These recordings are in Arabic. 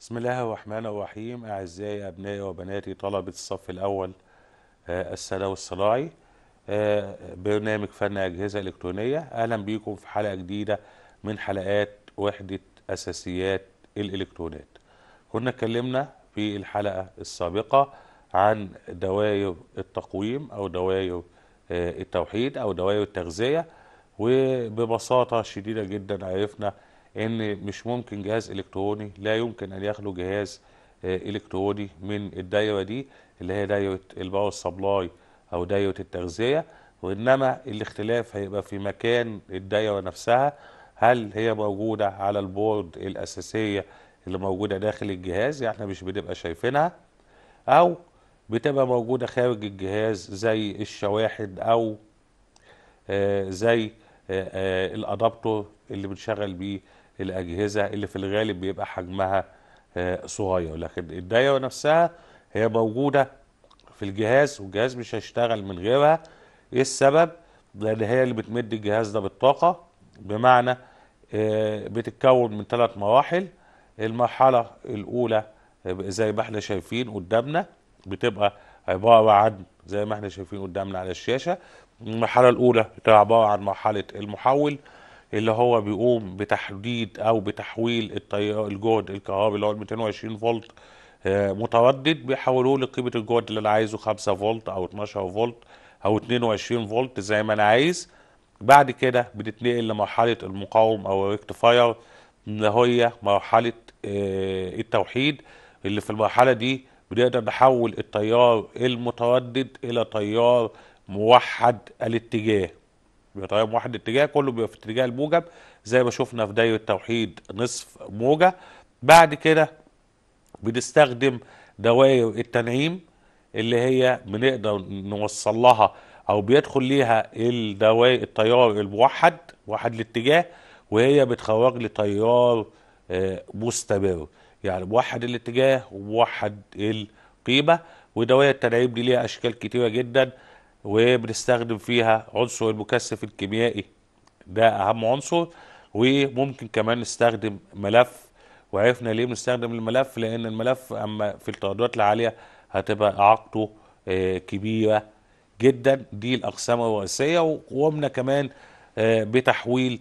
بسم الله الرحمن الرحيم أعزائي أبنائي وبناتي طلبة الصف الأول الثانوي آه، الصناعي آه، برنامج فن أجهزة إلكترونية أهلا بيكم في حلقة جديدة من حلقات وحدة أساسيات الإلكترونات كنا اتكلمنا في الحلقة السابقة عن دوائر التقويم أو دوائر آه، التوحيد أو دوائر التغذية وببساطة شديدة جدا عرفنا ان مش ممكن جهاز الكتروني لا يمكن ان يخلو جهاز آه، الكتروني من الدايره دي اللي هي دايره الباور سبلاي او دايره التغذيه وانما الاختلاف هيبقى في مكان الدايره نفسها هل هي موجوده على البورد الاساسيه اللي موجوده داخل الجهاز يعني احنا مش بنبقى شايفينها او بتبقى موجوده خارج الجهاز زي الشواحن او آه، زي آه، الادابتور اللي بنشغل بيه الاجهزه اللي في الغالب بيبقى حجمها آه، صغير لكن الدايره نفسها هي موجوده في الجهاز والجهاز مش هيشتغل من غيرها ايه السبب لان هي اللي بتمد الجهاز ده بالطاقه بمعنى آه، بتتكون من ثلاث مراحل المرحله الاولى آه، زي ما احنا شايفين قدامنا بتبقى عباره عن زي ما احنا شايفين قدامنا على الشاشه المرحله الاولى بتبقى عباره عن مرحله المحول اللي هو بيقوم بتحديد او بتحويل التيار الجهد الكهربي اللي هو ال 220 فولت آه، متردد بيحولوه لقيمه الجهد اللي انا عايزه 5 فولت او 12 فولت او 22 فولت زي ما انا عايز بعد كده بتتنقل لمرحله المقاوم او الريكتفاير اللي هي مرحله آه، التوحيد اللي في المرحله دي بنقدر نحول التيار المتردد الى تيار موحد الاتجاه بيتيم واحد اتجاه كله بيبقى في اتجاه الموجب زي ما شفنا في دايره توحيد نصف موجه بعد كده بنستخدم دوائر التنعيم اللي هي بنقدر نوصل لها او بيدخل ليها الدوائر التيار الموحد موحد الاتجاه وهي بتخرج لي تيار آه، مستمر يعني موحد الاتجاه وموحد القيمه ودوائر التنعيم دي ليها اشكال كتيره جدا وبنستخدم فيها عنصر المكثف الكيميائي ده اهم عنصر وممكن كمان نستخدم ملف وعرفنا ليه بنستخدم الملف لان الملف اما في الترددات العاليه هتبقى اعاقته آه، كبيره جدا دي الاقسام الرئيسيه وقمنا كمان آه، بتحويل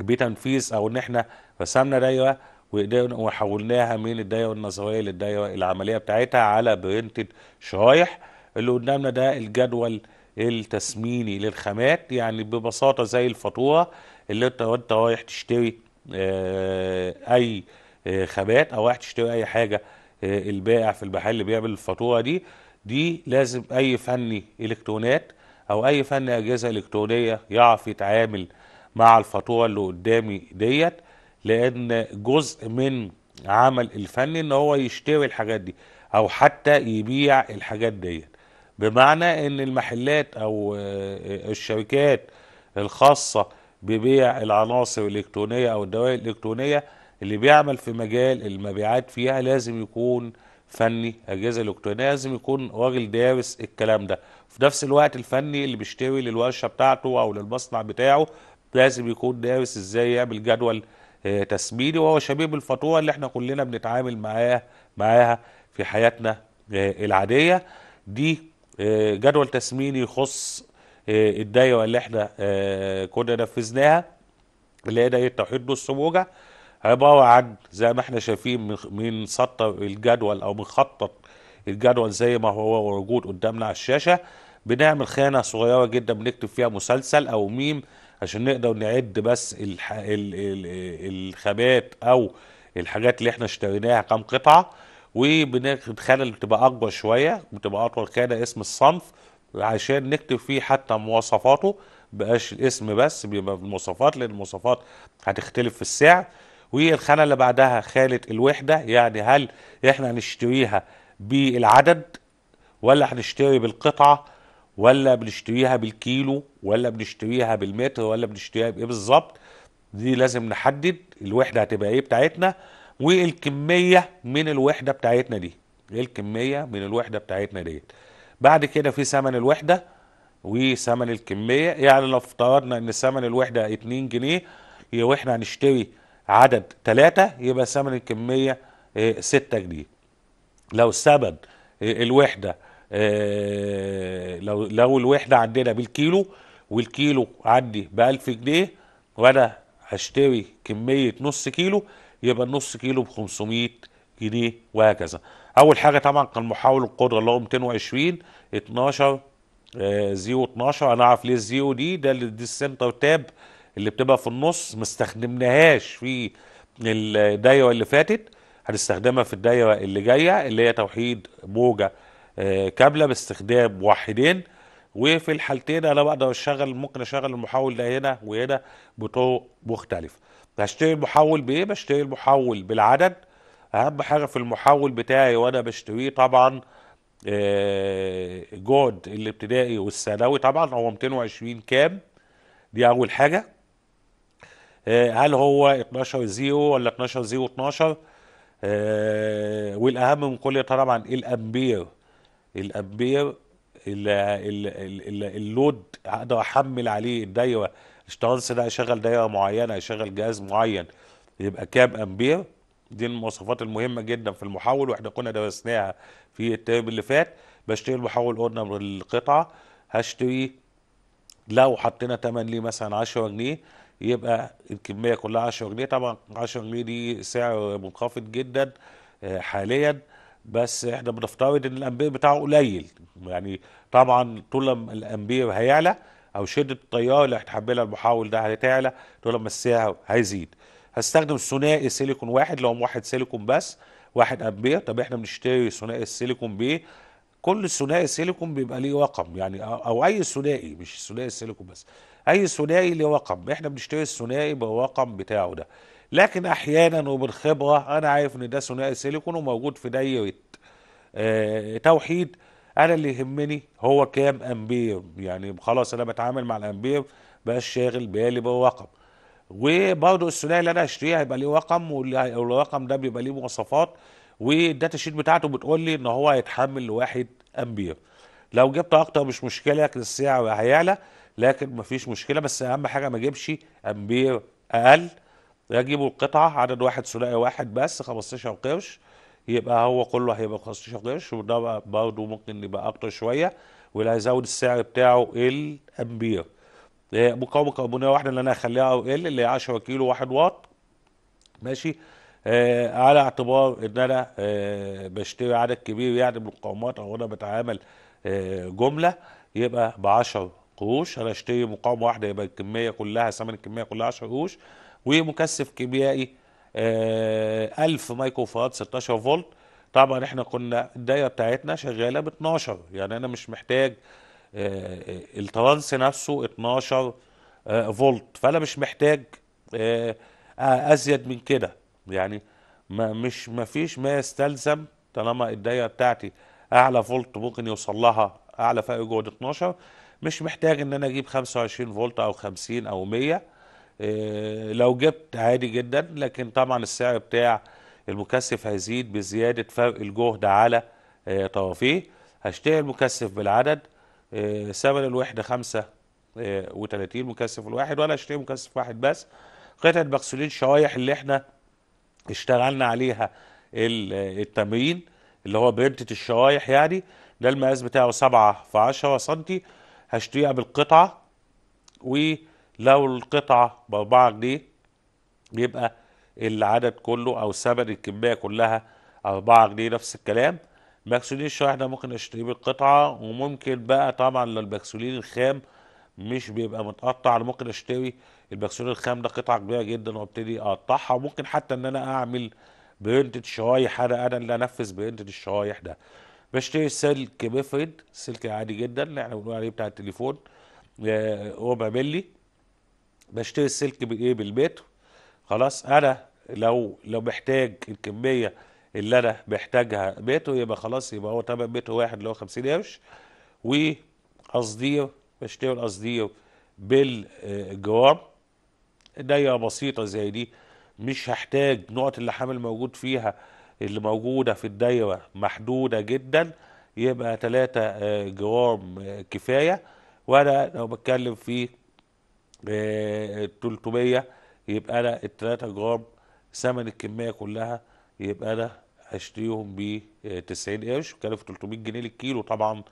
بتنفيذ او ان احنا رسمنا دايره وحولناها من الدايره النظريه للدايره العمليه بتاعتها على برنتد شرايح اللي قدامنا ده الجدول التسميني للخامات يعني ببساطة زي الفاتورة اللي انت وانت رايح تشتري آه، اي آه، خامات او رايح تشتري اي حاجة آه، البائع في المحل اللي بيعمل الفاتورة دي دي لازم اي فني الكترونات او اي فني اجهزة الكترونية يعرف يتعامل مع الفاتورة اللي قدامي ديت لان جزء من عمل الفني ان هو يشتري الحاجات دي او حتى يبيع الحاجات ديت بمعنى ان المحلات او آه، الشركات الخاصة ببيع العناصر الالكترونية او الدوائر الالكترونية اللي بيعمل في مجال المبيعات فيها لازم يكون فني اجهزة الكترونية لازم يكون راجل دارس الكلام ده في نفس الوقت الفني اللي بيشتري للورشة بتاعته او للمصنع بتاعه لازم يكون دارس ازاي يعمل جدول آه، تسميني وهو شبيه بالفاتورة اللي احنا كلنا بنتعامل معاها معاها في حياتنا آه، العادية دي آه، جدول تسميني يخص آه، الدايره اللي احنا آه، كنا نفذناها اللي هي دايره توحيد نص موجه عباره عن زي ما احنا شايفين من سطر الجدول او مخطط الجدول زي ما هو موجود قدامنا على الشاشه بنعمل خانه صغيره جدا بنكتب فيها مسلسل او ميم عشان نقدر نعد بس الخامات او الحاجات اللي احنا اشتريناها كام قطعه وبنخلي بتبقى اكبر شويه بتبقى اطول كده اسم الصنف عشان نكتب فيه حتى مواصفاته بقاش الاسم بس بيبقى المواصفات لان المواصفات هتختلف في السعر والخانه اللي بعدها خانه الوحده يعني هل احنا هنشتريها بالعدد ولا هنشتري بالقطعه ولا بنشتريها بالكيلو ولا بنشتريها بالمتر ولا بنشتريها بايه بالظبط دي لازم نحدد الوحده هتبقى ايه بتاعتنا والكميه من الوحده بتاعتنا دي إيه الكميه من الوحده بتاعتنا ديت بعد كده في ثمن الوحده وثمن الكميه يعني لو افترضنا ان ثمن الوحده 2 جنيه يبقى احنا هنشتري عدد 3 يبقى ثمن الكميه 6 آه، جنيه لو ثمن آه، الوحده آه، لو لو الوحده عندنا بالكيلو والكيلو عندي ب 1000 جنيه وانا هشتري كميه نص كيلو يبقى النص كيلو ب 500 جنيه وهكذا اول حاجه طبعا كان محاول القدره اللي هو 220 12 زيو 12 انا عارف ليه الزيرو دي ده اللي دي السنتر تاب اللي بتبقى في النص ما استخدمناهاش في الدايره اللي فاتت هنستخدمها في الدايره اللي جايه اللي هي توحيد موجه كابله كامله باستخدام واحدين وفي الحالتين انا بقدر اشغل ممكن اشغل المحاول ده هنا وهنا بطرق مختلفه بشتري المحول بايه بشتري المحول بالعدد اهم حاجه في المحول بتاعي وانا بشتريه طبعا آه، جود الابتدائي والثانوي طبعا هو 220 كام دي اول حاجه آه، هل هو 12 زيرو ولا 12 زيرو 12 آه، والاهم من كل طبعا الامبير الامبير اللود اقدر احمل عليه الدايره اشتغلت ده هيشغل دايره معينه هيشغل جهاز معين يبقى كام امبير دي المواصفات المهمه جدا في المحول واحنا كنا درسناها في الترم اللي فات بشتري المحول قلنا من القطعه هشتري لو حطينا تمن ليه مثلا 10 جنيه يبقى الكميه كلها 10 جنيه طبعا 10 جنيه دي سعر منخفض جدا آه، حاليا بس احنا بنفترض ان الامبير بتاعه قليل يعني طبعا طول الامبير هيعلى او شده التيار اللي هتحملها المحاول ده هتعلى ما السعر هيزيد هستخدم ثنائي سيليكون واحد لو هم واحد سيليكون بس واحد امبير طب احنا بنشتري ثنائي السيليكون بايه كل ثنائي سيليكون بيبقى ليه رقم يعني او اي ثنائي مش ثنائي السيليكون بس اي ثنائي ليه رقم احنا بنشتري الثنائي بالرقم بتاعه ده لكن احيانا وبالخبره انا عارف ان ده ثنائي سيليكون وموجود في دايره آه توحيد انا اللي يهمني هو كام امبير يعني خلاص انا بتعامل مع الامبير بقاش شاغل بالي بالرقم وبرضه الثنائي اللي انا هشتريها هيبقى ليه رقم والرقم ده بيبقى ليه مواصفات والداتا شيت بتاعته بتقول لي ان هو هيتحمل لواحد امبير لو جبت اكتر مش مشكله لكن السعر هيعلى لكن مفيش مشكله بس اهم حاجه ما اجيبش امبير اقل اجيبه القطعه عدد واحد ثنائي واحد بس 15 قرش يبقى هو كله هيبقى 15 قرش وده بقى برضه ممكن يبقى اكتر شويه واللي هيزود السعر بتاعه الامبير إيه، مقاومه كربونيه واحده اللي انا هخليها او ال اللي هي 10 كيلو 1 واط ماشي آه على اعتبار ان انا آه بشتري عدد كبير يعني من المقاومات او انا بتعامل آه جمله يبقى ب 10 قروش انا اشتري مقاومه واحده يبقى الكميه كلها ثمن الكميه كلها 10 قروش ومكثف كيميائي 1000 آه، مايكرو فاراد 16 فولت طبعا احنا كنا الدايره بتاعتنا شغاله ب 12 يعني انا مش محتاج آه، الترانس نفسه 12 آه، فولت فانا مش محتاج ازيد من كده يعني ما مش ما فيش ما يستلزم طالما الدايره بتاعتي اعلى فولت ممكن يوصل لها اعلى فائق جهد 12 مش محتاج ان انا اجيب 25 فولت او 50 او 100 آه، لو جبت عادي جدا لكن طبعا السعر بتاع المكثف هيزيد بزيادة فرق الجهد على آه، طرفيه هشتري المكثف بالعدد آه، ثمن الوحدة 35 مكثف الواحد وأنا هشتري مكثف واحد بس قطعة بكسولين شرايح اللي احنا اشتغلنا عليها التمرين اللي هو برنتة الشرايح يعني ده المقاس بتاعه 7 في 10 سم هشتريها بالقطعة و لو القطعة بأربعة جنيه بيبقى العدد كله أو ثمن الكمية كلها أربعة جنيه نفس الكلام ماكسولين الشرايح ده ممكن اشتريه بالقطعة وممكن بقى طبعا لو الخام مش بيبقى متقطع انا ممكن اشتري الماكسولين الخام ده قطعة كبيرة جدا وابتدي اقطعها وممكن حتى ان انا اعمل برنتد شرايح انا انا اللي انفذ برنتد الشرايح ده بشتري سلك مفرد سلك عادي جدا اللي احنا بنقول عليه بتاع التليفون آه، ربع ملي بشتري السلك بايه بالمتر خلاص انا لو لو محتاج الكميه اللي انا محتاجها متر يبقى خلاص يبقى هو تمن متر واحد اللي هو 50 قرش وقصدير بشتري القصدير بالجرام دايره بسيطه زي دي مش هحتاج نقط اللحام الموجود فيها اللي موجوده في الدايره محدوده جدا يبقى 3 آه، جرام آه، كفايه وانا لو بتكلم في 300 آه، يبقى انا ال 3 جرام ثمن الكميه كلها يبقى انا هشتريهم ب 90 قرش وكلف 300 جنيه للكيلو طبعا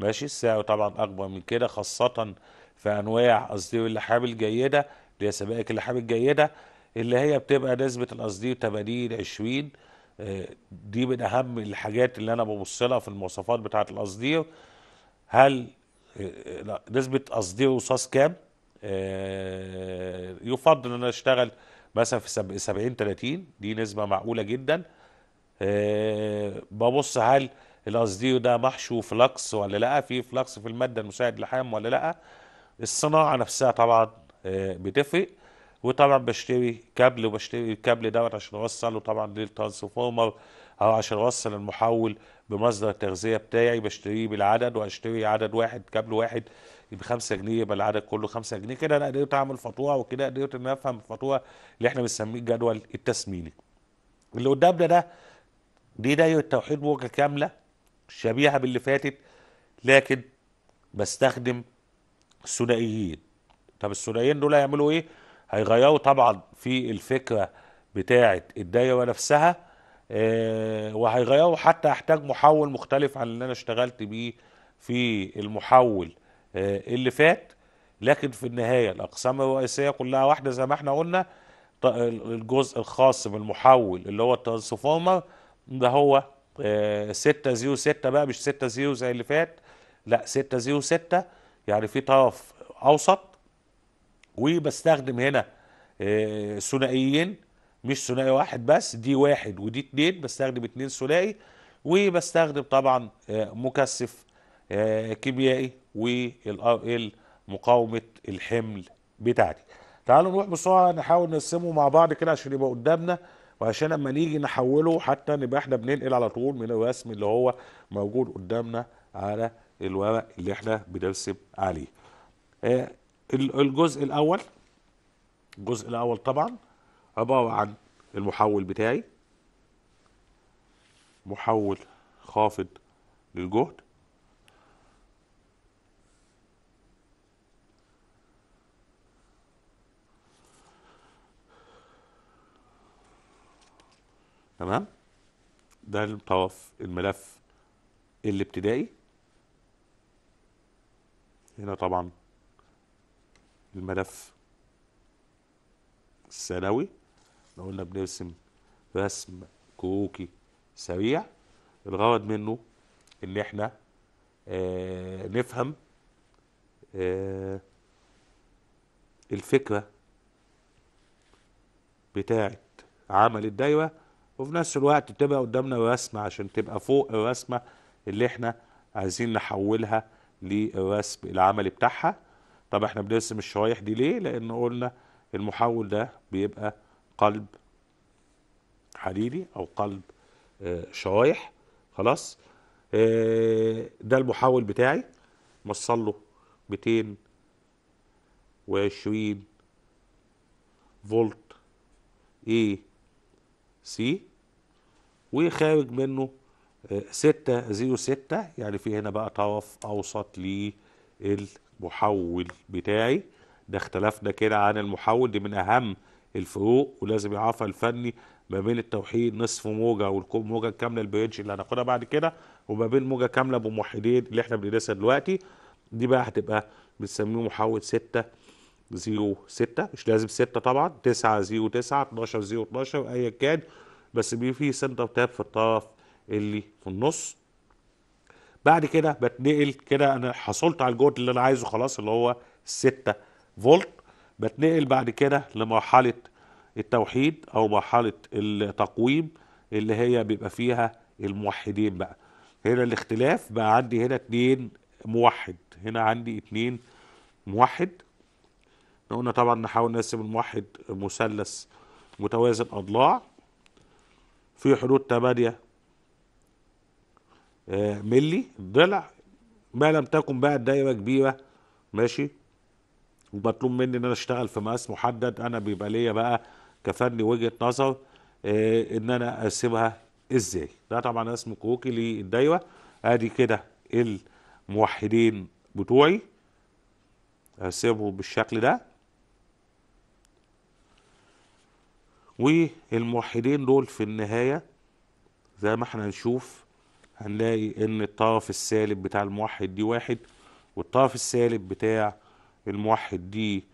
ماشي السعر طبعا اكبر من كده خاصه في انواع قصدير اللحام الجيده اللي هي سبائك اللحام الجيده اللي هي بتبقى نسبه القصدير 80 20 دي من اهم الحاجات اللي انا ببص لها في المواصفات بتاعه القصدير هل آه، آه، نسبه قصدير رصاص كام آه، يفضل ان انا اشتغل مثلا في 70 30 دي نسبه معقوله جدا آه، ببص هل القصدي ده محشو فلكس ولا لا في فلكس في الماده المساعد للحام ولا لا الصناعه نفسها طبعا آه، بتفرق وطبعا بشتري كابل وبشتري الكابل دوت عشان اوصله طبعا للترانسفورمر او عشان اوصل المحول بمصدر التغذيه بتاعي بشتريه بالعدد واشتري عدد واحد كابل واحد ب 5 جنيه يبقى العدد كله 5 جنيه كده انا قدرت اعمل فاتوره وكده قدرت ان افهم الفاتوره اللي احنا بنسميه الجدول التسميني اللي قدامنا ده دي دايره توحيد موجه كامله شبيهه باللي فاتت لكن بستخدم ثنائيين طب الثنائيين دول هيعملوا ايه هيغيروا طبعا في الفكره بتاعه الدايره نفسها آه وهيغيروا حتى احتاج محول مختلف عن اللي انا اشتغلت بيه في المحول آه، اللي فات لكن في النهايه الاقسام الرئيسيه كلها واحده زي ما احنا قلنا الجزء الخاص بالمحول اللي هو الترانسفورمر ده هو 606 آه، بقى مش 60 زي اللي فات لا 606 يعني في طرف اوسط وبستخدم هنا آه، ثنائيين مش ثنائي واحد بس دي واحد ودي اتنين بستخدم اتنين ثنائي وبستخدم طبعا مكثف كيميائي ومقاومه الحمل بتاعتي تعالوا نروح بسرعه نحاول نقسمه مع بعض كده عشان يبقى قدامنا وعشان لما نيجي نحوله حتى نبقى احنا بننقل على طول من الرسم اللي هو موجود قدامنا على الورق اللي احنا بنرسم عليه آه الجزء الاول الجزء الاول طبعا عباره عن المحول بتاعي محول خافض للجهد تمام ده الطواف الملف الابتدائي هنا طبعا الملف الثانوي احنا قلنا بنرسم رسم كوكي سريع الغرض منه ان احنا آه نفهم آه الفكره بتاعه عمل الدايره وفي نفس الوقت تبقى قدامنا الرسمه عشان تبقى فوق الرسمه اللي احنا عايزين نحولها للرسم العملي بتاعها طب احنا بنرسم الشرايح دي ليه لان قلنا المحول ده بيبقى قلب حديدي او قلب آه، شرايح خلاص آه، ده المحول بتاعي موصل له 220 فولت ايه سي وخارج منه آه، ستة زيرو ستة يعني في هنا بقى طرف أوسط للمحول بتاعي ده اختلفنا كده عن المحول دي من أهم الفروق ولازم يعرفها الفني ما بين التوحيد نصف موجة والموجة الكاملة البريدج اللي هناخدها بعد كده وما بين موجة كاملة بموحدين اللي احنا بندرسها دلوقتي دي بقى هتبقى بنسميه محول ستة زيرو 6 مش لازم 6 طبعا 9 زيرو 9 12 زيرو 12 ايا كان بس بيبقى فيه سنتر تاب في الطرف اللي في النص بعد كده بتنقل كده انا حصلت على الجهد اللي انا عايزه خلاص اللي هو 6 فولت بتنقل بعد كده لمرحله التوحيد او مرحله التقويم اللي هي بيبقى فيها الموحدين بقى هنا الاختلاف بقى عندي هنا اتنين موحد هنا عندي اتنين موحد قلنا طبعا نحاول نرسم الموحد مثلث متوازن اضلاع في حدود 8 آه، ملي ضلع ما لم تكن بقى الدايره كبيره ماشي ومطلوب مني ان انا اشتغل في مقاس محدد انا بيبقى ليا بقى كفني وجهه نظر آه، ان انا ارسمها ازاي ده طبعا رسم كوكي للدايره ادي كده الموحدين بتوعي ارسمهم بالشكل ده والموحدين دول في النهاية زي ما احنا نشوف هنلاقي ان الطرف السالب بتاع الموحد دي واحد والطرف السالب بتاع الموحد دي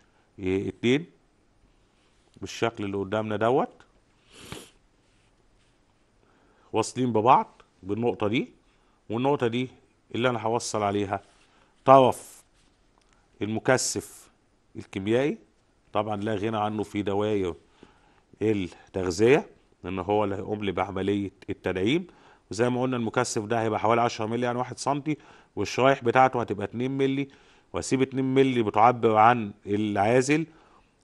اتنين بالشكل اللي قدامنا دوت واصلين ببعض بالنقطة دي والنقطة دي اللي انا هوصل عليها طرف المكثف الكيميائي طبعا لا غنى عنه في دواير التغذيه لان هو اللي هيقوم بعمليه التدعيم وزي ما قلنا المكثف ده هيبقى حوالي 10 مللي يعني 1 سم والشرايح بتاعته هتبقى 2 مللي واسيب 2 مللي بتعبر عن العازل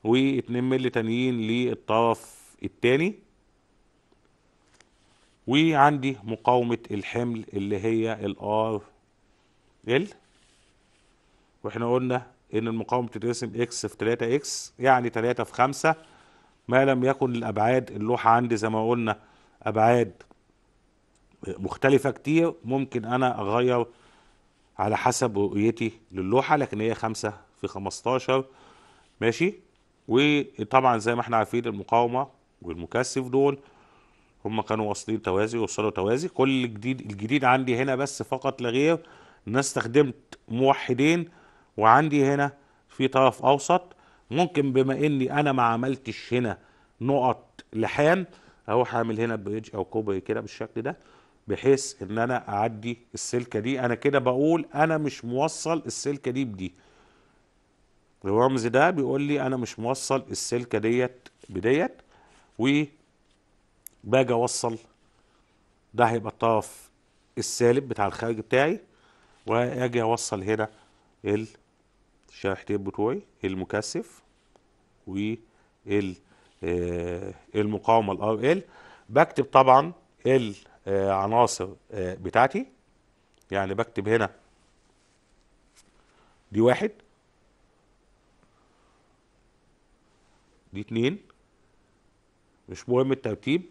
و2 مللي تانيين للطرف الثاني وعندي مقاومة الحمل اللي هي الار ال واحنا قلنا ان المقاومة بتترسم اكس في 3 اكس يعني 3 في 5 ما لم يكن الابعاد اللوحه عندي زي ما قلنا ابعاد مختلفه كتير ممكن انا اغير على حسب رؤيتي للوحه لكن هي 5 في 15 ماشي وطبعا زي ما احنا عارفين المقاومه والمكثف دول هم كانوا واصلين توازي وصلوا توازي كل الجديد الجديد عندي هنا بس فقط لا غير ان استخدمت موحدين وعندي هنا في طرف اوسط ممكن بما اني انا ما عملتش هنا نقط لحام اروح اعمل هنا بريدج او كوبري كده بالشكل ده بحيث ان انا اعدي السلكه دي انا كده بقول انا مش موصل السلكه دي بدي الرمز ده بيقول لي انا مش موصل السلكه ديت بديت و باجي اوصل ده هيبقى الطرف السالب بتاع الخارج بتاعي واجي اوصل هنا ال الشرح تيب بتوعي المكثف والمقاومه آه، الار آه، ال بكتب طبعا العناصر آه، بتاعتي يعني بكتب هنا دي واحد دي اتنين مش مهم الترتيب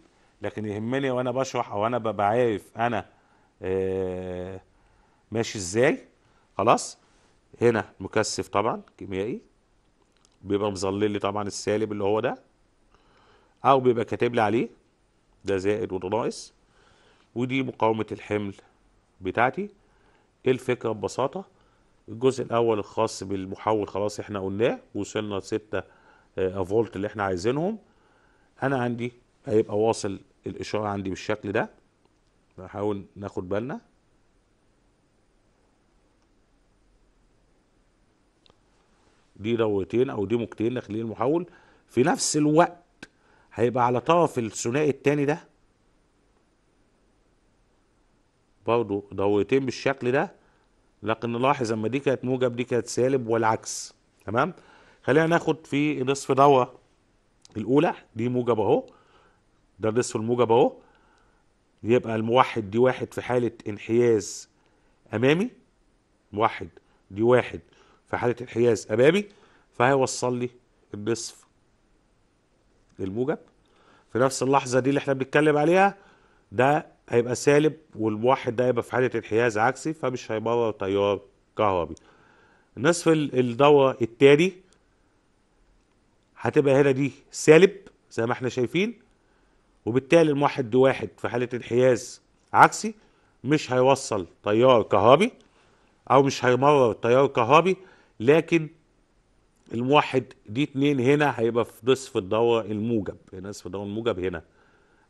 لكن يهمني وانا بشرح او انا ببقى عارف انا ماشي ازاي خلاص هنا مكثف طبعا كيميائي بيبقى مظلل لي طبعا السالب اللي هو ده او بيبقى كاتب لي عليه ده زائد وده ناقص ودي مقاومه الحمل بتاعتي الفكره ببساطه الجزء الاول الخاص بالمحول خلاص احنا قلناه وصلنا ستة آه، فولت اللي احنا عايزينهم انا عندي هيبقى واصل الاشاره عندي بالشكل ده نحاول ناخد بالنا دي دوتين او دي موجتين داخلين المحول في نفس الوقت هيبقى على طرف الثنائي الثاني ده برضو دوتين بالشكل ده لكن نلاحظ اما دي كانت موجب دي كانت سالب والعكس تمام خلينا ناخد في نصف دوره الاولى دي موجب اهو ده نصف الموجب اهو يبقى الموحد دي واحد في حاله انحياز امامي موحد دي واحد في حالة انحياز أمامي فهيوصل لي النصف الموجب في نفس اللحظة دي اللي احنا بنتكلم عليها ده هيبقى سالب والموحد ده هيبقى في حالة انحياز عكسي فمش هيمرر تيار كهربي نصف الدورة التاني هتبقى هنا دي سالب زي ما احنا شايفين وبالتالي الموحد دي واحد في حالة انحياز عكسي مش هيوصل تيار كهربي او مش هيمرر تيار كهربي لكن الموحد دي اتنين هنا هيبقى في نصف الضوء الموجب نصف الضوء الموجب هنا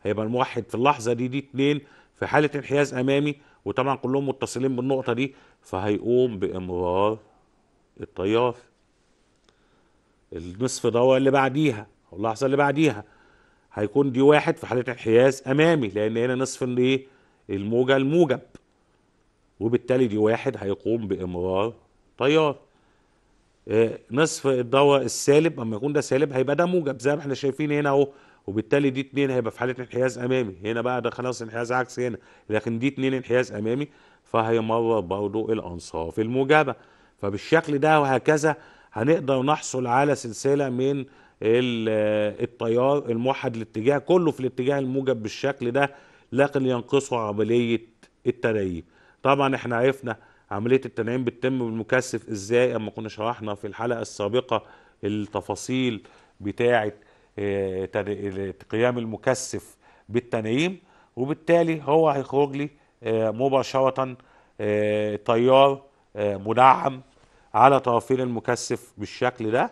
هيبقى الموحد في اللحظه دي دي اتنين في حاله انحياز امامي وطبعا كلهم متصلين بالنقطه دي فهيقوم بامرار التيار النصف ضوء اللي بعديها او اللحظه اللي بعديها هيكون دي واحد في حاله انحياز امامي لان هنا نصف الايه الموجه الموجب وبالتالي دي واحد هيقوم بامرار تيار نصف الدواء السالب اما يكون ده سالب هيبقى ده موجب زي ما احنا شايفين هنا اهو وبالتالي دي 2 هيبقى في حاله انحياز امامي هنا بقى ده خلاص انحياز عكسي هنا لكن دي 2 انحياز امامي فهيمرر برضه الانصاف الموجبه فبالشكل ده وهكذا هنقدر نحصل على سلسله من التيار الموحد الاتجاه كله في الاتجاه الموجب بالشكل ده لكن ينقصه عمليه التدريب طبعا احنا عرفنا عمليه التنعيم بتتم بالمكثف ازاي اما كنا شرحنا في الحلقه السابقه التفاصيل بتاعه آه، قيام المكثف بالتنعيم وبالتالي هو هيخرج لي آه، مباشره تيار آه، منعم على طرفين المكثف بالشكل ده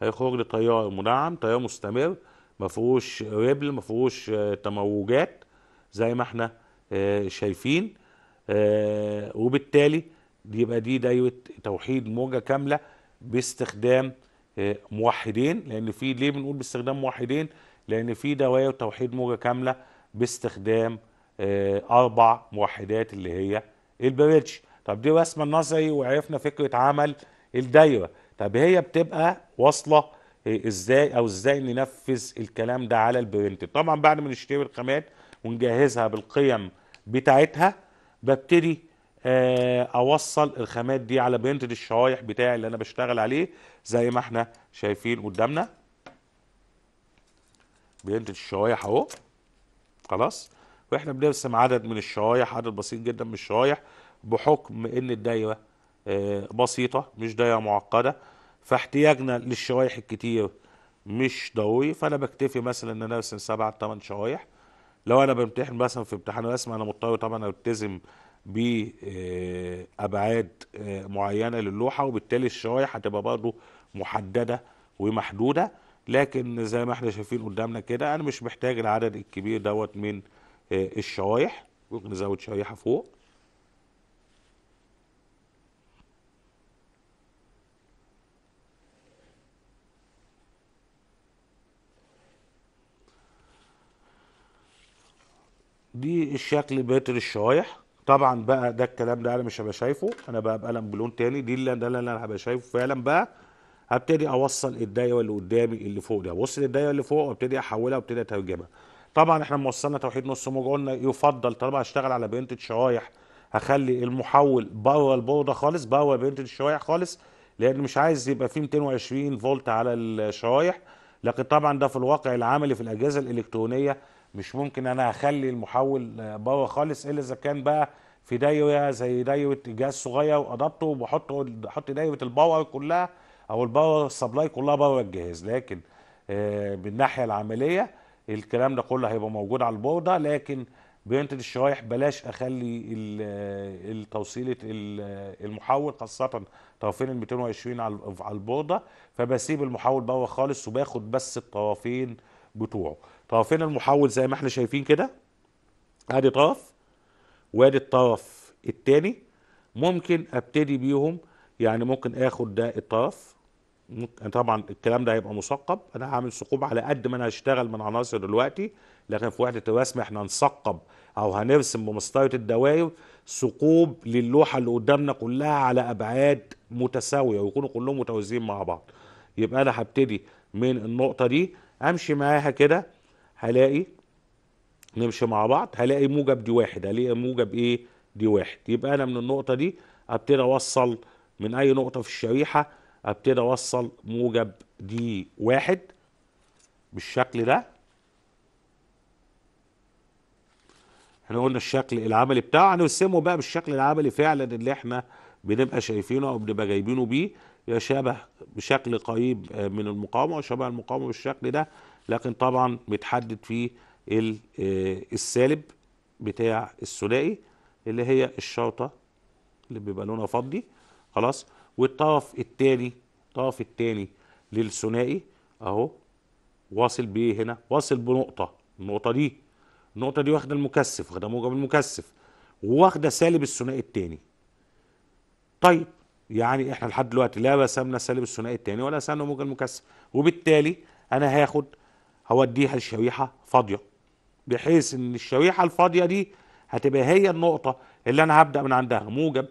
هيخرج لي تيار منعم تيار مستمر ما فيهوش ربل ما فيهوش تموجات زي ما احنا آه، شايفين آه، وبالتالي يبقى دي دايره توحيد موجه كامله باستخدام آه، موحدين لان في ليه بنقول باستخدام موحدين لان في دواير توحيد موجه كامله باستخدام اربع موحدات اللي هي البريدج طب دي رسمه نظري وعرفنا فكره عمل الدايره طب هي بتبقى واصله ازاي او ازاي ننفذ الكلام ده على البرنت طبعا بعد ما نشتري الخامات ونجهزها بالقيم بتاعتها ببتدي آه، اوصل الخامات دي على بينتد الشرايح بتاعي اللي انا بشتغل عليه زي ما احنا شايفين قدامنا بينتد الشرايح اهو خلاص واحنا بنرسم عدد من الشرايح عدد بسيط جدا من الشرايح بحكم ان الدايره آه، بسيطه مش دايره معقده فاحتياجنا للشرايح الكتير مش ضروري فانا بكتفي مثلا ان انا ارسم سبع ثمان شرايح لو انا بامتحن مثلا في امتحان رسم انا مضطر طبعا التزم بابعاد آه، آه، معينه للوحه وبالتالي الشرايح هتبقى برضه محدده ومحدوده لكن زي ما احنا شايفين قدامنا كده انا مش محتاج العدد الكبير دوت من آه، الشرايح ممكن نزود شريحه فوق دي الشكل بيتر الشرايح طبعا بقى ده الكلام ده انا مش هبقى شايفه انا بقى بقلم بلون تاني دي اللي ده اللي انا هبقى شايفه فعلا بقى هبتدي اوصل الدايره اللي قدامي اللي فوق ده اوصل الدايره اللي فوق وابتدي احولها وابتدي اترجمها طبعا احنا لما وصلنا توحيد نص موج قلنا يفضل طالما هشتغل على بينت شرايح هخلي المحول بره البورده خالص بره بينت الشرايح خالص لان مش عايز يبقى فيه 220 فولت على الشرايح لكن طبعا ده في الواقع العملي في الاجهزه الالكترونيه مش ممكن انا اخلي المحول بره آه، خالص الا اذا كان بقى في دايره زي دايره جهاز صغير وادابته وبحط بحط دايره الباور كلها او الباور سبلاي كلها بره الجهاز لكن بالناحيه آه، العمليه الكلام ده كله هيبقى موجود على البورده لكن بينتج الشرايح بلاش اخلي التوصيله آه، المحول خاصه طرفين ال 220 على البورده فبسيب المحول بره خالص وباخد بس الطرفين بتوعه طرفين المحول زي ما احنا شايفين كده ادي طرف وادي الطرف التاني ممكن ابتدي بيهم يعني ممكن اخد ده الطرف طبعا الكلام ده هيبقى مثقب انا هعمل ثقوب على قد ما انا هشتغل من عناصر دلوقتي لكن في وحده الرسم احنا هنثقب او هنرسم بمسطره الدوائر ثقوب للوحه اللي قدامنا كلها على ابعاد متساويه ويكونوا كلهم متوازيين مع بعض يبقى انا هبتدي من النقطه دي امشي معاها كده هلاقي نمشي مع بعض هلاقي موجب دي واحد هلاقي موجب ايه دي واحد يبقى انا من النقطه دي ابتدي اوصل من اي نقطه في الشريحه ابتدي اوصل موجب دي واحد بالشكل ده احنا قلنا الشكل العملي بتاعه هنرسمه بقى بالشكل العملي فعلا اللي احنا بنبقى شايفينه او بنبقى جايبينه بيه يشابه بشكل قريب آه، من المقاومه وشبه المقاومه بالشكل ده لكن طبعا بيتحدد في آه، السالب بتاع الثنائي اللي هي الشوطه اللي بيبقى لونها فضي خلاص والطرف الثاني الطرف الثاني للثنائي اهو واصل بايه هنا واصل بنقطه النقطه دي النقطه دي واخده المكثف واخده موجب المكثف واخده سالب الثنائي الثاني طيب يعني احنا لحد دلوقتي لا رسمنا سالب الثنائي الثاني ولا رسمنا موجب المكثف وبالتالي انا هاخد هوديها الشريحه فاضيه بحيث ان الشريحه الفاضيه دي هتبقى هي النقطه اللي انا هبدا من عندها موجب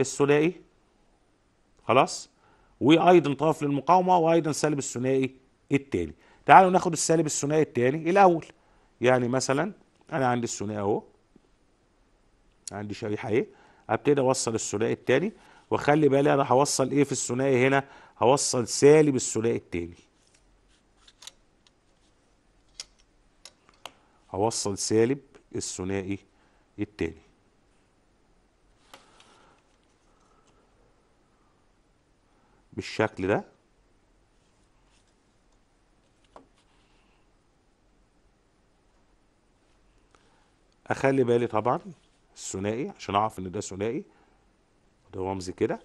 الثنائي خلاص وايضا طرف للمقاومه وايضا سالب الثنائي التالي تعالوا ناخد السالب الثنائي التالي الاول يعني مثلا انا عندي الثنائي اهو عندي شريحه ايه ابتدي اوصل الثنائي التاني وخلي بالي انا هوصل ايه في الثنائي هنا هوصل سالب الثنائي التاني هوصل سالب الثنائي التاني بالشكل ده اخلي بالي طبعا الثنائي عشان اعرف ان ده ثنائي ده رمز كده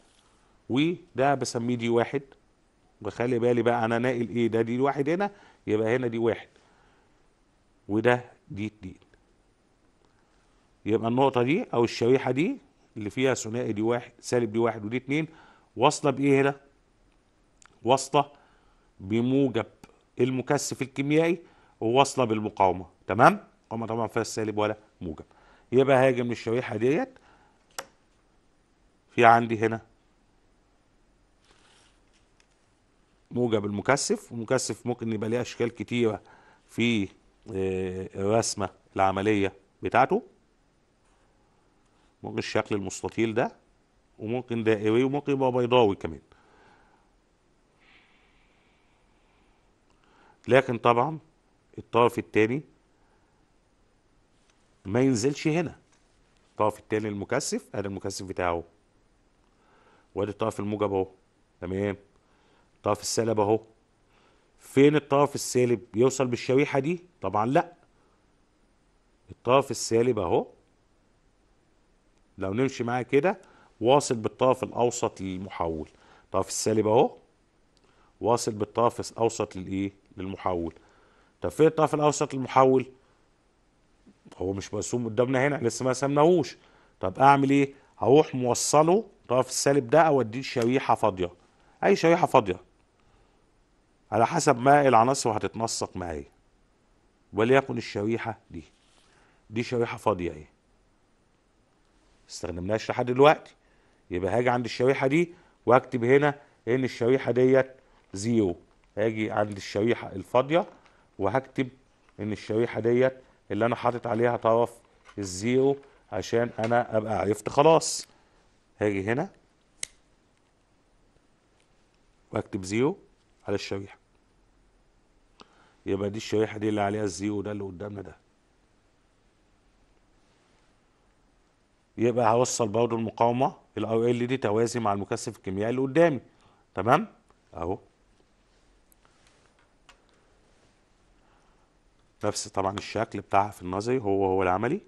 وده بسميه دي واحد بخلي بالي بقى انا ناقل ايه ده دي واحد هنا يبقى هنا دي واحد وده دي دي يبقى النقطة دي أو الشريحة دي اللي فيها ثنائي دي واحد سالب دي واحد ودي اتنين واصلة بإيه هنا؟ واصلة بموجب المكثف الكيميائي وواصلة بالمقاومة تمام؟ قامة طبعا فيها سالب ولا موجب يبقى هاجي من الشريحة ديت في عندي هنا موجب المكثف المكثف ممكن يبقى ليه أشكال كتيرة في الرسمه العمليه بتاعته ممكن الشكل المستطيل ده وممكن دائري وممكن يبقى بيضاوي كمان لكن طبعا الطرف الثاني ما ينزلش هنا الطرف الثاني المكثف ادي المكثف بتاعه وادي الطرف الموجب اهو تمام الطرف السالب اهو فين الطرف السالب يوصل بالشريحة دي طبعا لا الطرف السالب اهو لو نمشي معاه كده واصل بالطرف الاوسط للمحول الطرف السالب اهو واصل بالطرف الاوسط للايه للمحول طب فين الطرف الاوسط للمحول هو مش مرسوم قدامنا هنا لسه ما رسمناهوش طب اعمل ايه هروح موصله الطرف السالب ده اوديه شريحه فاضيه اي شريحه فاضيه على حسب ما العناصر هتتنسق معايا وليكن الشريحه دي دي شريحه فاضيه ايه استخدمناش لحد دلوقتي يبقى هاجي عند الشريحه دي واكتب هنا ان الشريحه ديت زيرو هاجي عند الشريحه الفاضيه وهكتب ان الشريحه ديت اللي انا حاطط عليها طرف الزيرو عشان انا ابقى عرفت خلاص هاجي هنا واكتب زيرو على الشريحة يبقى دي الشريحة دي اللي عليها الزيرو ده اللي قدامنا ده يبقى هوصل برضه المقاومة ال ال دي توازي مع المكثف الكيميائي اللي قدامي تمام اهو نفس طبعا الشكل بتاعها في النظري هو هو العملي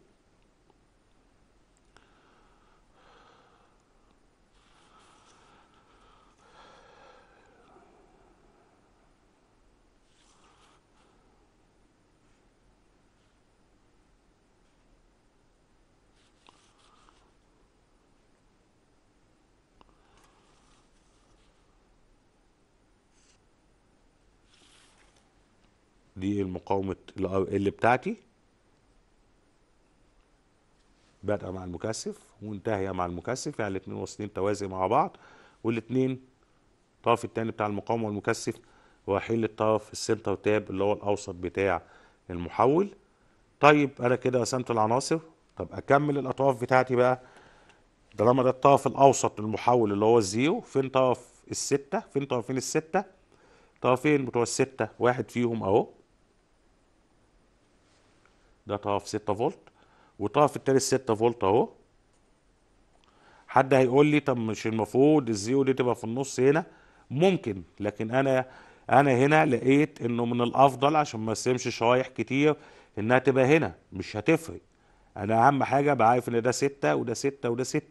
دي المقاومة ال بتاعتي بادئة مع المكثف ومنتهية مع المكثف يعني الاثنين واصلين توازي مع بعض والاثنين الطرف الثاني بتاع المقاومة والمكثف وحيل الطرف السنتر تاب اللي هو الأوسط بتاع المحول طيب أنا كده رسمت العناصر طب أكمل الأطراف بتاعتي بقى طالما ده الطرف الأوسط للمحول اللي هو الزيرو فين طرف الستة فين طرفين الستة طرفين بتوع الستة واحد فيهم أهو ده طرف 6 فولت والطرف التالت 6 فولت اهو حد هيقول لي طب مش المفروض الزيرو دي تبقى في النص هنا ممكن لكن انا انا هنا لقيت انه من الافضل عشان ما ارسمش شرايح كتير انها تبقى هنا مش هتفرق انا اهم حاجه بعرف ان ده 6 وده 6 وده 6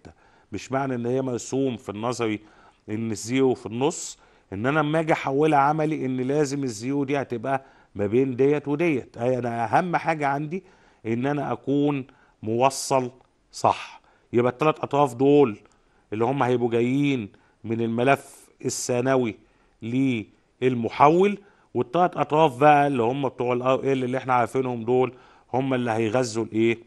مش معنى ان هي مرسوم في النظري ان الزيرو في النص ان انا لما اجي احولها عملي ان لازم الزيرو دي هتبقى ما بين ديت وديت انا اهم حاجه عندي ان انا اكون موصل صح يبقى الثلاث اطراف دول اللي هم هيبقوا جايين من الملف الثانوي للمحول والتلات اطراف بقى اللي هم بتوع ال اللي احنا عارفينهم دول هم اللي هيغذوا الايه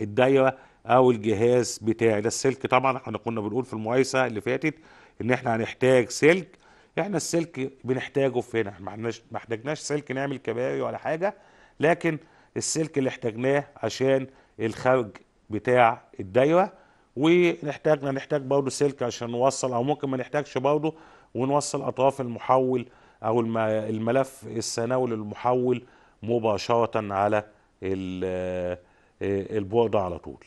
الدايره او الجهاز بتاعي ده السلك طبعا احنا كنا بنقول في المقايسه اللي فاتت ان احنا هنحتاج سلك احنا السلك بنحتاجه فين احنا ما احتاجناش سلك نعمل كباري ولا حاجه لكن السلك اللي احتاجناه عشان الخرج بتاع الدايره ونحتاج نحتاج برضه سلك عشان نوصل او ممكن ما نحتاجش برضه ونوصل اطراف المحول او الملف الثانوي للمحول مباشره على البوردة على طول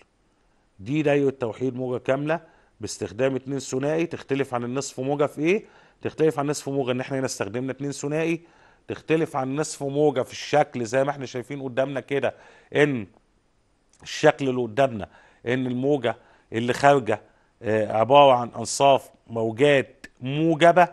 دي دايره توحيد موجه كامله باستخدام اتنين ثنائي تختلف عن النصف موجه في ايه تختلف عن نصف موجه ان احنا هنا استخدمنا اتنين ثنائي تختلف عن نصف موجه في الشكل زي ما احنا شايفين قدامنا كده ان الشكل اللي قدامنا ان الموجه اللي خارجه آه، عباره عن انصاف موجات موجبه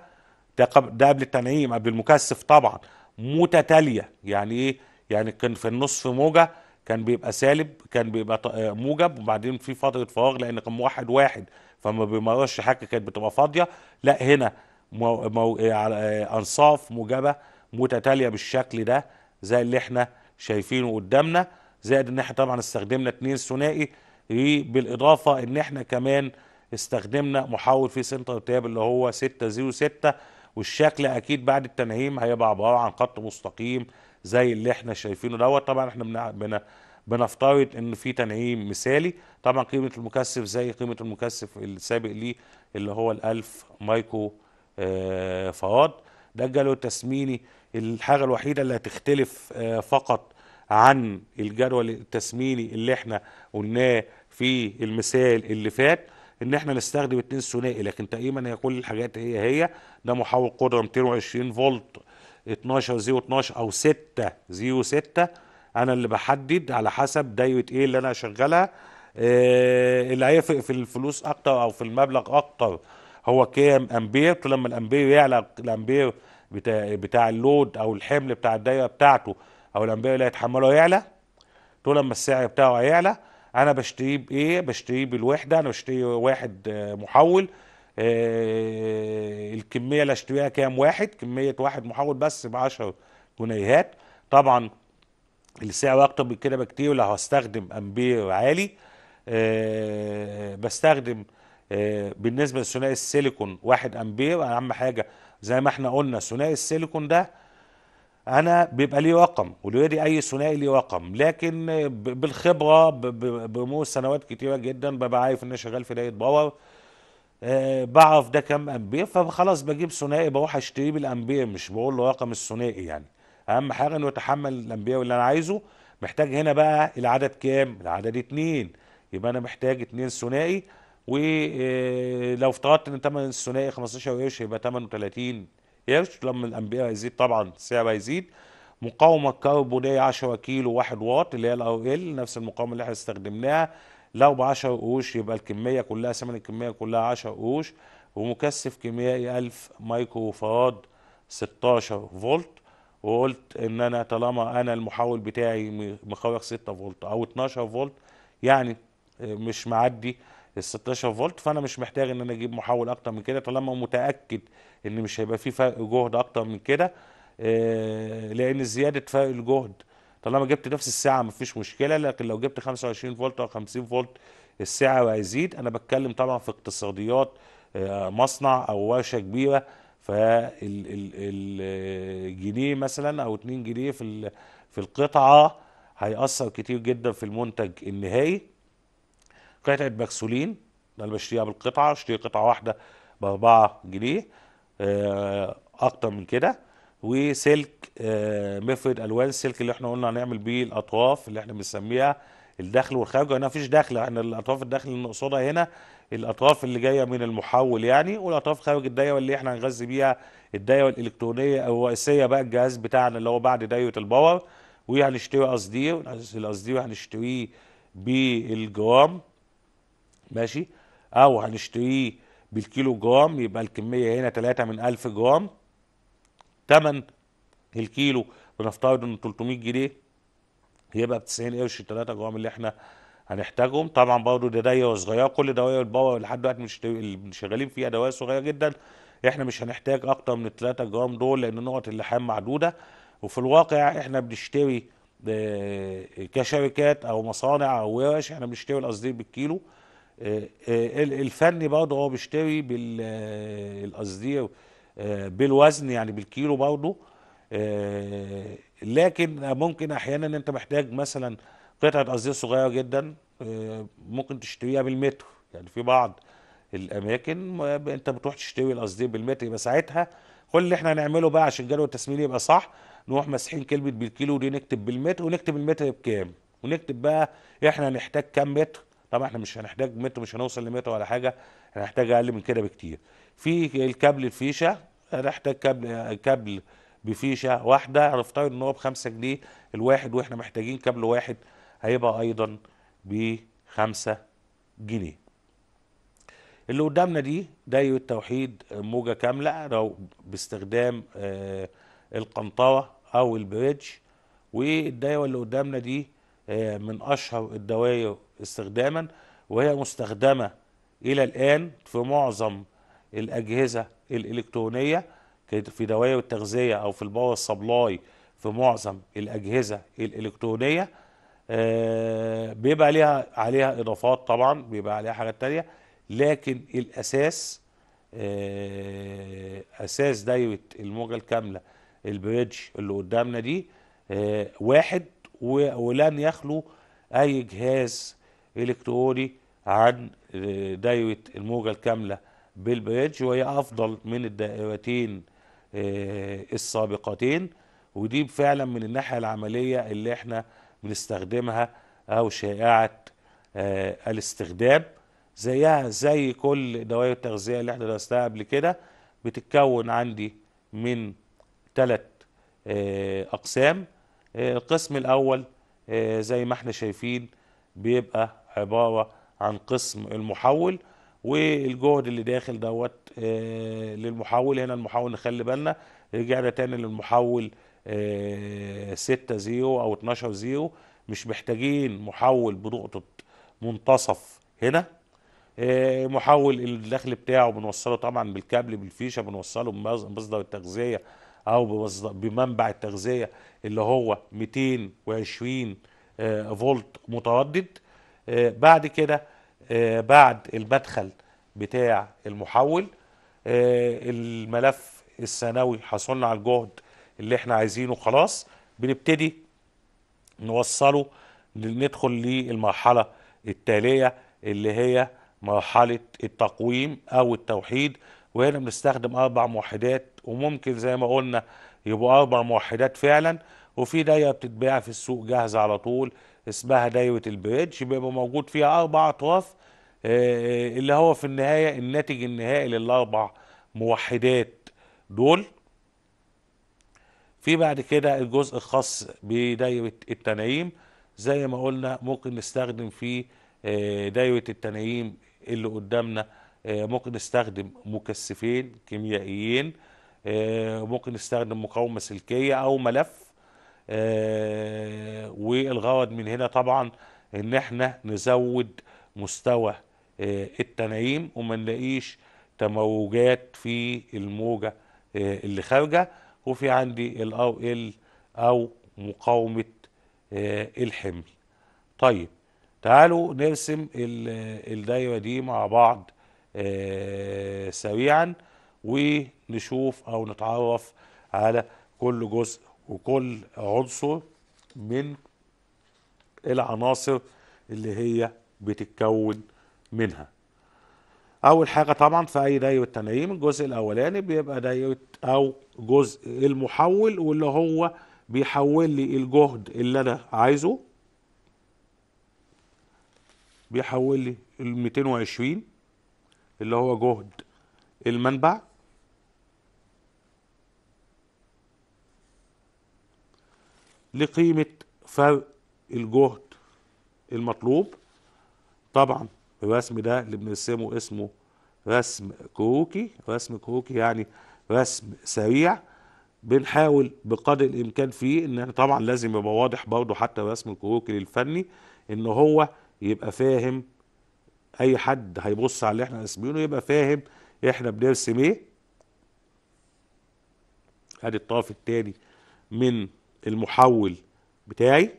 ده قبل التنعيم قبل المكثف طبعا متتاليه يعني ايه يعني كان في النصف موجه كان بيبقى سالب كان بيبقى آه، موجب وبعدين في فتره فراغ لان كان واحد واحد فما بيمرش حاجه كانت بتبقى فاضيه لا هنا مو مو إيه، إيه، انصاف موجبه متتاليه بالشكل ده زي اللي احنا شايفينه قدامنا زائد ان احنا طبعا استخدمنا اتنين ثنائي إيه، بالاضافه ان احنا كمان استخدمنا محول في سنتر تاب اللي هو 606 والشكل اكيد بعد التنهيم هيبقى عباره عن خط مستقيم زي اللي احنا شايفينه دوت طبعا احنا بنا بنفترض ان في تنعيم مثالي طبعا قيمه المكثف زي قيمه المكثف السابق ليه اللي هو ال 1000 مايكرو آه، فواد ده الجدول التسميني الحاجه الوحيده اللي هتختلف آه، فقط عن الجدول التسميني اللي احنا قلناه في المثال اللي فات ان احنا نستخدم اتنين ثنائي لكن تقريبا هي كل الحاجات هي هي ده محول قدره 220 فولت 12 زيو 12 او 6 زيو 6 انا اللي بحدد على حسب دايره ايه اللي انا هشغلها آه، اللي هيفرق في الفلوس اكتر او في المبلغ اكتر هو كام امبير ما الامبير يعلى الامبير بتاع, بتاع اللود او الحمل بتاع الدايره بتاعته او الامبير اللي هيتحمله يعلى طول ما السعر بتاعه هيعلى انا بشتريه بايه بشتريه بالوحده انا بشتري واحد آه، محول آه، الكميه اللي اشتريها كام واحد كميه واحد محول بس ب 10 جنيهات طبعا السعر اكتر من كده بكتير لو هستخدم امبير عالي آه، بستخدم آه، بالنسبه لثنائي السيليكون 1 امبير اهم حاجه زي ما احنا قلنا ثنائي السيليكون ده انا بيبقى ليه رقم ولوادي اي ثنائي ليه رقم لكن بالخبره بمرور سنوات كتيره جدا ببقى عارف ان انا شغال في دايره باور آه، بعرف ده كام امبير فخلاص بجيب ثنائي بروح اشتريه بالامبير مش بقول له رقم الثنائي يعني اهم حاجه انه يتحمل الامبير اللي انا عايزه محتاج هنا بقى العدد كام العدد اتنين يبقى انا محتاج اتنين ثنائي ولو آه، افترضت ان ثمن الثنائي 15 قرش يبقى 38 قرش لما الانبياء يزيد طبعا السعر هيزيد مقاومه كربونيه 10 كيلو 1 واط اللي هي الار ال نفس المقاومه اللي احنا استخدمناها لو ب 10 قروش يبقى الكميه كلها ثمن الكميه كلها 10 قروش ومكثف كيميائي 1000 مايكرو فراد 16 فولت وقلت ان انا طالما انا المحول بتاعي مخرج 6 فولت او 12 فولت يعني آه، مش معدي ال 16 فولت فانا مش محتاج ان انا اجيب محول اكتر من كده طالما متاكد ان مش هيبقى في فرق جهد اكتر من كده آه، لان زياده فرق الجهد طالما جبت نفس الساعه مفيش مشكله لكن لو جبت 25 فولت او 50 فولت السعر هيزيد انا بتكلم طبعا في اقتصاديات آه، مصنع او ورشه كبيره فالجنيه آه، مثلا او 2 جنيه في في القطعه هيأثر كتير جدا في المنتج النهائي قطعه بكسولين انا بشتريها بالقطعه اشتري قطعه واحده ب 4 جنيه آه، اكتر من كده وسلك آه، مفرد الوان السلك اللي احنا قلنا هنعمل بيه الاطراف اللي احنا بنسميها الداخل والخارج هنا يعني مفيش داخل احنا الاطراف الداخل اللي نقصدها هنا الاطراف اللي جايه من المحول يعني والاطراف خارج الدايره اللي احنا هنغذي بيها الدايره الالكترونيه الرئيسيه بقى الجهاز بتاعنا اللي هو بعد دايره الباور وهنشتري قصدير القصدير هنشتريه بالجرام ماشي او هنشتريه بالكيلو جرام يبقى الكميه هنا 3 من 1000 جرام تمن الكيلو بنفترض انه 300 جنيه يبقى ب 90 قرش 3 جرام اللي احنا هنحتاجهم طبعا برضو ده دايره صغيره كل دواير الباور لحد دلوقتي مش اللي شغالين فيها دواير صغيره جدا احنا مش هنحتاج اكتر من 3 جرام دول لان نقط اللحام معدوده وفي الواقع احنا بنشتري آه، كشركات او مصانع او ورش احنا بنشتري القصدير بالكيلو آه، آه، الفني برضه هو بيشتري بالقصدية آه، بالوزن يعني بالكيلو برضه لكن ممكن احيانا انت محتاج مثلا قطعه قصديه صغيره جدا ممكن تشتريها بالمتر يعني في بعض الاماكن انت بتروح تشتري القصديه بالمتر يبقى ساعتها كل اللي احنا هنعمله بقى عشان جدول التسمين يبقى صح نروح ماسحين كلمه بالكيلو دي نكتب بالمتر ونكتب المتر بكام ونكتب بقى احنا هنحتاج كام متر طبعا احنا مش هنحتاج متر مش هنوصل لمتر ولا حاجه هنحتاج اقل من كده بكتير في الكابل الفيشه هنحتاج كابل كابل بفيشه واحده عرفتها ان هو ب 5 جنيه الواحد واحنا محتاجين كابل واحد هيبقى ايضا ب 5 جنيه اللي قدامنا دي دايرة توحيد موجة كاملة لو باستخدام آه، القنطوه أو البريدج والدايرة اللي قدامنا دي آه، من أشهر الدواير استخداما وهي مستخدمة إلى الآن في معظم الأجهزة الإلكترونية في دواير التغذية أو في الباور سبلاي في معظم الأجهزة الإلكترونية آه، بيبقى ليها عليها إضافات طبعا بيبقى عليها حاجات تانية لكن الأساس آه، أساس دايرة الموجة الكاملة البريدج اللي قدامنا دي واحد ولن يخلو أي جهاز إلكتروني عن آه، دايرة الموجة الكاملة بالبريدج وهي أفضل من الدائرتين آه، السابقتين ودي فعلا من الناحية العملية اللي احنا بنستخدمها أو شائعة آه، الاستخدام زيها زي كل دوائر التغذية اللي احنا درسناها قبل كده بتتكون عندي من ثلاث أقسام القسم الأول آه، زي ما احنا شايفين بيبقى عبارة عن قسم المحول والجهد اللي داخل دوت آه، للمحول هنا المحول نخلي بالنا رجعنا تاني للمحول 6 آه، 0 او 12 0 مش محتاجين محول بنقطة منتصف هنا محول الدخل بتاعه بنوصله طبعا بالكابل بالفيشة بنوصله بمصدر التغذية او بمنبع التغذيه اللي هو 220 آه، فولت متردد آه، بعد كده آه، بعد المدخل بتاع المحول الملف السنوي حصلنا على الجهد اللي احنا عايزينه خلاص بنبتدي نوصله ندخل للمرحله التاليه اللي هي مرحله التقويم او التوحيد وهنا بنستخدم اربع موحدات وممكن زي ما قلنا يبقوا اربع موحدات فعلا وفي دايره بتتباع في السوق جاهزه على طول اسمها دايره البريدج بيبقى موجود فيها اربع اطراف آه، آه، اللي هو في النهايه الناتج النهائي للاربع موحدات دول في بعد كده الجزء الخاص بدايره التنعيم زي ما قلنا ممكن نستخدم فيه آه، دايره التنعيم اللي قدامنا ممكن نستخدم مكثفين كيميائيين آه، ممكن نستخدم مقاومه سلكيه او ملف آه، والغرض من هنا طبعا ان احنا نزود مستوى آه، التنعيم وما نلاقيش تموجات في الموجه اللي خارجه وفي عندي ال ار ال او مقاومه الحمل طيب تعالوا نرسم الدايره دي مع بعض سريعا ونشوف او نتعرف على كل جزء وكل عنصر من العناصر اللي هي بتتكون منها اول حاجه طبعا في اي دايره تنعيم الجزء الاولاني بيبقى دايره او جزء المحول واللي هو بيحول لي الجهد اللي انا عايزه بيحول لي ال 220 اللي هو جهد المنبع لقيمة فرق الجهد المطلوب طبعا الرسم ده اللي بنرسمه اسمه رسم كروكي رسم كروكي يعني رسم سريع بنحاول بقدر الامكان فيه ان طبعا لازم يبقى واضح برضه حتى رسم الكروكي للفني ان هو يبقى فاهم اي حد هيبص على اللي احنا راسمينه يبقى فاهم احنا بنرسم ايه ادي الطرف الثاني من المحول بتاعي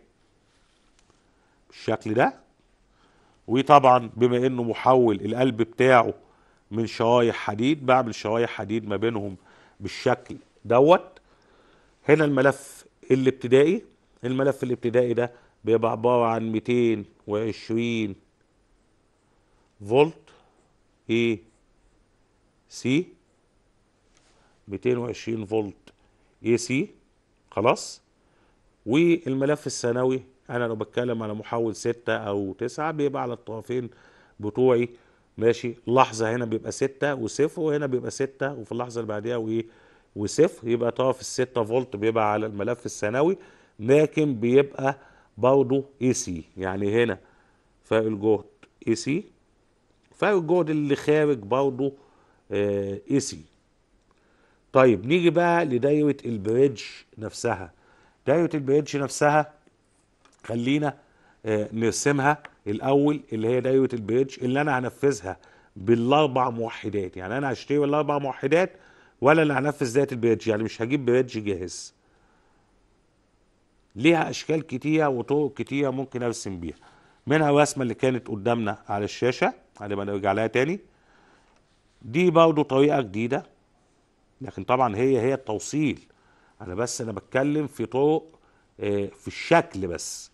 بالشكل ده وطبعا بما انه محول القلب بتاعه من شرايح حديد بعمل شرايح حديد ما بينهم بالشكل دوت هنا الملف الابتدائي الملف الابتدائي ده بيبقى عبارة عن 220 فولت اي سي 220 فولت اي سي خلاص والملف السنوي انا لو بتكلم على محول ستة او تسعة بيبقى على الطرفين بتوعي ماشي لحظة هنا بيبقى ستة وصفر وهنا بيبقى ستة وفي اللحظة اللي بعديها وايه وصفر يبقى طرف الستة فولت بيبقى على الملف السنوي لكن بيبقى برضه اي سي يعني هنا فرق الجهد اي سي فرق الجهد اللي خارج برضه اي آه، سي طيب نيجي بقى لدايرة البريدج نفسها دايرة البريدج نفسها خلينا آه، نرسمها الاول اللي هي دايرة البريدج اللي انا هنفذها بالاربع موحدات يعني انا هشتري الاربع موحدات ولا اللي هنفذ دايرة البريدج يعني مش هجيب بريدج جاهز ليها اشكال كتيره وطرق كتيره ممكن ارسم بيها منها الرسمه اللي كانت قدامنا على الشاشه هنبقى نرجع لها تاني دي برضو طريقه جديده لكن طبعا هي هي التوصيل انا بس انا بتكلم في طرق آه، في الشكل بس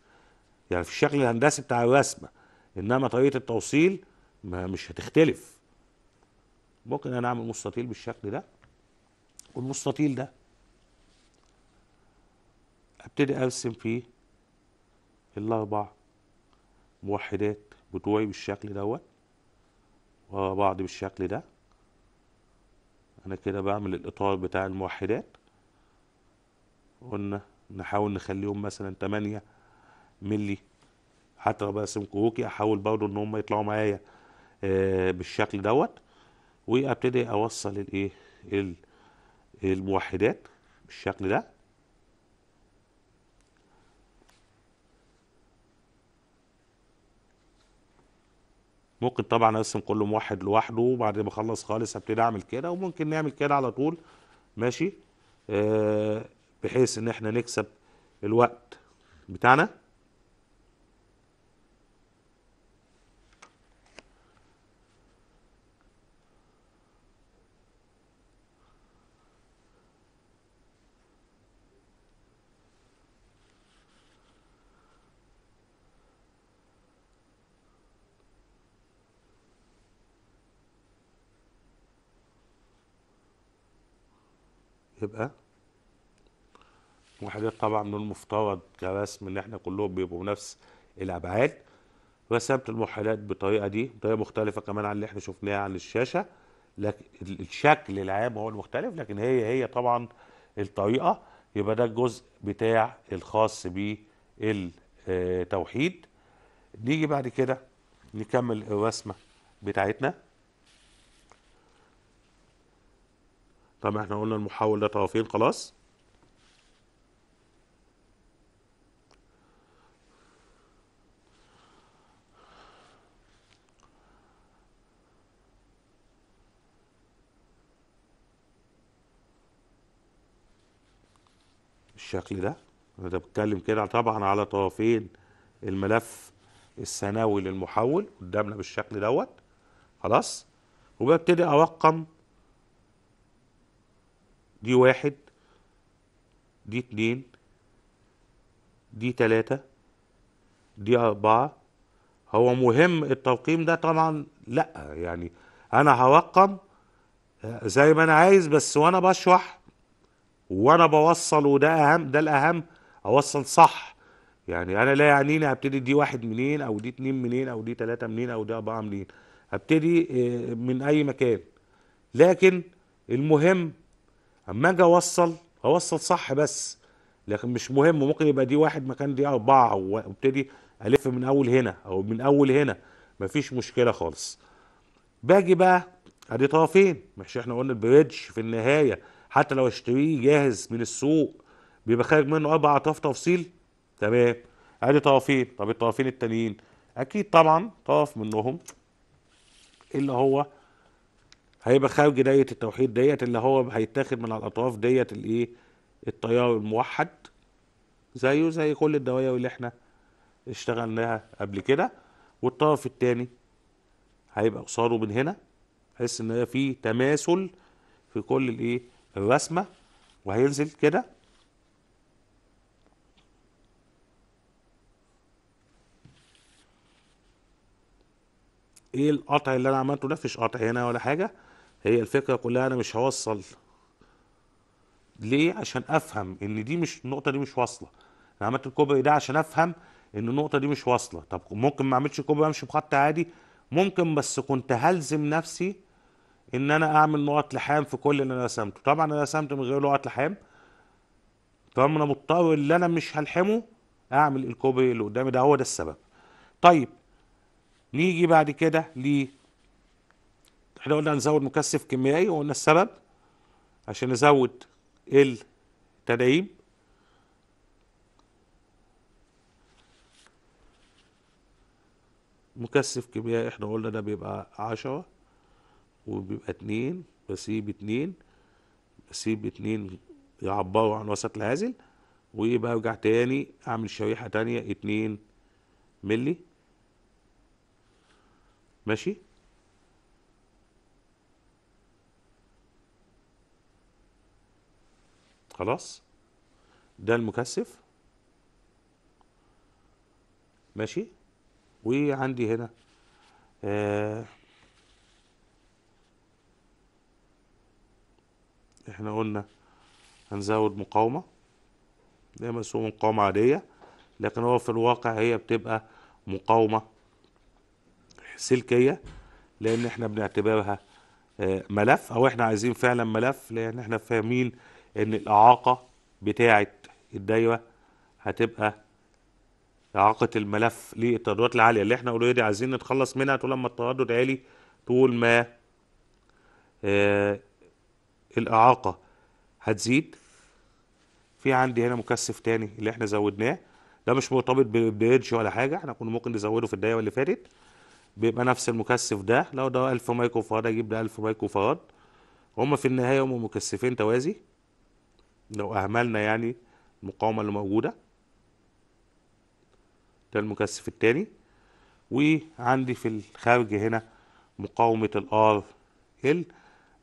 يعني في الشكل الهندسي بتاع الرسمه انما طريقه التوصيل ما مش هتختلف ممكن انا اعمل مستطيل بالشكل ده والمستطيل ده ابتدي ارسم فيه الاربع موحدات بتوعي بالشكل دوت ورا بعض بالشكل ده انا كده بعمل الاطار بتاع الموحدات قلنا نحاول نخليهم مثلا 8 ملي حتى لو برسم كروكي احاول برضو ان هم يطلعوا معايا آه، بالشكل دوت وابتدي اوصل الايه الموحدات بالشكل ده ممكن طبعا ارسم كل موحد لوحده وبعد ما اخلص خالص ابتدي اعمل كده وممكن نعمل كده على طول ماشي آه بحيث ان احنا نكسب الوقت بتاعنا حضرتك طبعا من المفترض كرسم ان احنا كلهم بيبقوا بنفس الابعاد رسمت المحالات بالطريقه دي بطريقه مختلفه كمان عن اللي احنا شفناها على الشاشه لكن الشكل العام هو المختلف لكن هي هي طبعا الطريقه يبقى ده الجزء بتاع الخاص بالتوحيد نيجي بعد كده نكمل الرسمه بتاعتنا طبعا احنا قلنا المحاول ده طرفين خلاص بالشكل ده انا ده بتكلم كده طبعا على طرفين الملف السنوي للمحول قدامنا بالشكل دوت خلاص وببتدي ارقم دي واحد دي اتنين دي تلاتة دي أربعة هو مهم الترقيم ده طبعا لأ يعني أنا هرقم آه، زي ما أنا عايز بس وأنا بشرح وانا بوصل وده اهم ده الاهم اوصل صح يعني انا لا يعنيني هبتدي دي واحد منين او دي اتنين منين او دي تلاتة منين او دي اربعة منين هبتدي آه، من اي مكان لكن المهم اما اجي اوصل اوصل صح بس لكن مش مهم ممكن يبقى دي واحد مكان دي اربعة وابتدي الف من اول هنا او من اول هنا مفيش مشكلة خالص باجي بقى ادي طرفين مش احنا قلنا البريدج في النهاية حتى لو اشتريه جاهز من السوق بيبقى خارج منه اربع اطراف تفصيل تمام ادي طرفين طب الطرفين التانيين اكيد طبعا طرف منهم اللي هو هيبقى خارج دايره التوحيد ديت اللي هو هيتاخد من على الاطراف ديت الايه التيار الموحد زيه زي كل الدوائر اللي احنا اشتغلناها قبل كده والطرف الثاني هيبقى قصاده من هنا بحيث ان في تماثل في كل الايه الرسمه وهينزل كده ايه القطع اللي انا عملته ده مفيش قطع هنا ولا حاجه هي الفكره كلها انا مش هوصل ليه عشان افهم ان دي مش النقطه دي مش واصله انا عملت الكوبري ده عشان افهم ان النقطه دي مش واصله طب ممكن ما اعملش كوبري امشي بخط عادي ممكن بس كنت هلزم نفسي ان انا اعمل نقط لحام في كل اللي انا رسمته طبعا انا رسمت من غير نقط لحام فانا مضطر اللي انا مش هلحمه اعمل الكوبري اللي قدامي ده هو ده السبب طيب نيجي بعد كده ل احنا قلنا هنزود مكثف كيميائي وقلنا السبب عشان نزود التدعيم مكثف كيميائي احنا قلنا ده بيبقى عشرة وبيبقى اتنين بسيب اتنين بسيب اتنين يعبروا عن وسط ويبقى وبرجع تاني اعمل شريحة تانية اتنين ملي ماشي خلاص ده المكثف ماشي وعندي هنا آه احنا قلنا هنزود مقاومة ده مسموه مقاومة عادية لكن هو في الواقع هي بتبقى مقاومة سلكية لأن احنا بنعتبرها آه، ملف أو احنا عايزين فعلا ملف لأن احنا فاهمين إن الإعاقة بتاعة الدايرة هتبقى إعاقة الملف للترددات العالية اللي احنا اوريدي عايزين نتخلص منها طول ما التردد عالي طول ما آه، الإعاقة هتزيد في عندي هنا مكثف تاني اللي احنا زودناه ده مش مرتبط بريدج ولا حاجة احنا كنا ممكن نزوده في الدقيقه اللي فاتت بيبقى نفس المكثف ده لو ده 1000 مايكرو فاراد اجيب ده 1000 مايكرو فاراد هما في النهاية هما مكثفين توازي لو أهملنا يعني المقاومة اللي موجودة ده المكثف التاني وعندي في الخارج هنا مقاومة الار ال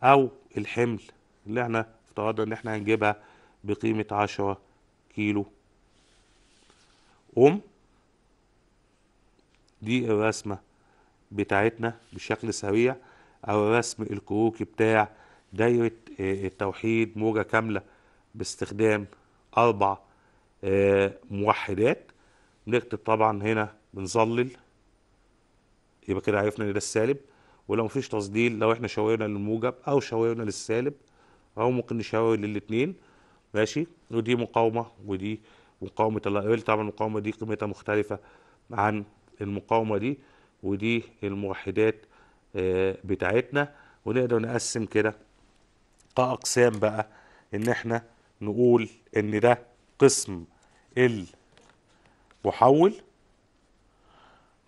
أو الحمل اللي احنا افترضنا ان احنا هنجيبها بقيمة عشرة كيلو أم دي الرسمة بتاعتنا بشكل سريع أو الرسم الكروكي بتاع دايرة آه، التوحيد موجة كاملة باستخدام أربع آه، موحدات نكتب طبعا هنا بنظلل يبقى كده عرفنا ان ده السالب ولو مفيش تصديل لو احنا شاورنا للموجب او شاورنا للسالب او ممكن نشاور للاثنين ماشي ودي مقاومه ودي مقاومه الايل طبعا المقاومه دي قيمتها مختلفه عن المقاومه دي ودي الموحدات آه، بتاعتنا ونقدر نقسم كده كاقسام بقى ان احنا نقول ان ده قسم المحول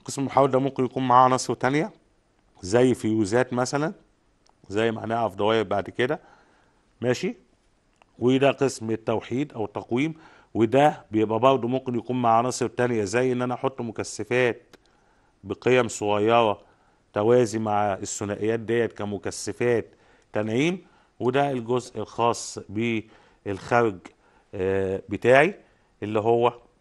قسم المحول ده ممكن يكون معاه عناصر تانية زي فيوزات مثلا زي ما هنعرف ضوايب بعد كده ماشي وده قسم التوحيد او التقويم وده بيبقى برضه ممكن يكون مع عناصر تانية زي ان انا احط مكثفات بقيم صغيرة توازي مع الثنائيات ديت كمكثفات تنعيم وده الجزء الخاص بالخرج آه، بتاعي اللي هو